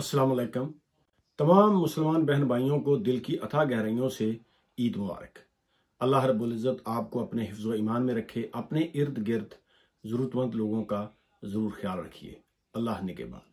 असलकम तमाम मुसलमान बहन भाइयों को दिल की अथा गहराइयों से ईद मुबारक अल्लाह रबुल्ज़त आपको अपने हिफ्ज़ ईमान में रखे अपने इर्द गिर्द ज़रूरतमंद लोगों का ज़रूर ख्याल रखिए अल्लाह बाद